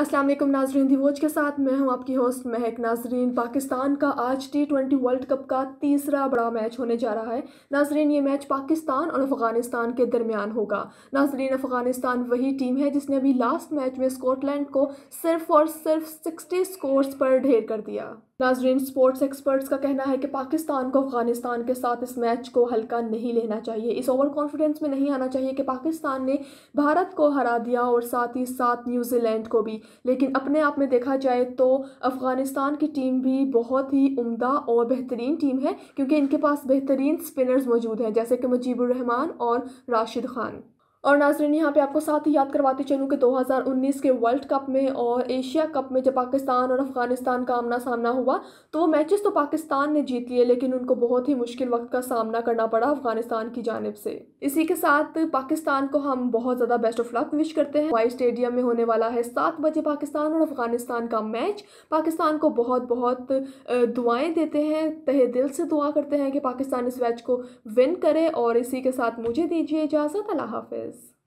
असलम नाजरीन नाजरीन दिवोज के साथ मैं हूं आपकी होस्ट महक नाजरीन पाकिस्तान का आज टी ट्वेंटी वर्ल्ड कप का तीसरा बड़ा मैच होने जा रहा है नाजरीन ये मैच पाकिस्तान और अफ़गानिस्तान के दरमियान होगा नाजरीन अफ़गानिस्तान वही टीम है जिसने अभी लास्ट मैच में स्कॉटलैंड को सिर्फ और सिर्फ सिक्सटी स्कोर्स पर ढेर कर दिया नाजरीन स्पोर्ट्स एक्सपर्ट्स का कहना है कि पाकिस्तान को अफगानिस्तान के साथ इस मैच को हल्का नहीं लेना चाहिए इस ओवर कॉन्फिडेंस में नहीं आना चाहिए कि पाकिस्तान ने भारत को हरा दिया और साथ ही साथ न्यूजीलैंड को भी लेकिन अपने आप में देखा जाए तो अफगानिस्तान की टीम भी बहुत ही उमदा और बेहतरीन टीम है क्योंकि इनके पास बेहतरीन स्पिनर्स मौजूद हैं जैसे कि मुजीबुर रहमान और राशिद खान और नाजरीन यहाँ पे आपको साथ ही याद करवाती चलूँ कि 2019 के वर्ल्ड कप में और एशिया कप में जब पाकिस्तान और अफगानिस्तान का आमना सामना हुआ तो वो मैचेस तो पाकिस्तान ने जीत लिए लेकिन उनको बहुत ही मुश्किल वक्त का सामना करना पड़ा अफगानिस्तान की जानब से इसी के साथ पाकिस्तान को हम बहुत ज़्यादा बेस्ट ऑफ लक विश करते हैं वाई स्टेडियम में होने वाला है सात बजे पाकिस्तान और अफगानिस्तान का मैच पाकिस्तान को बहुत बहुत दुआएँ देते हैं तहे दिल से दुआ करते हैं कि पाकिस्तान इस मैच को विन करे और इसी के साथ मुझे दीजिए इजाज़त अल्लाह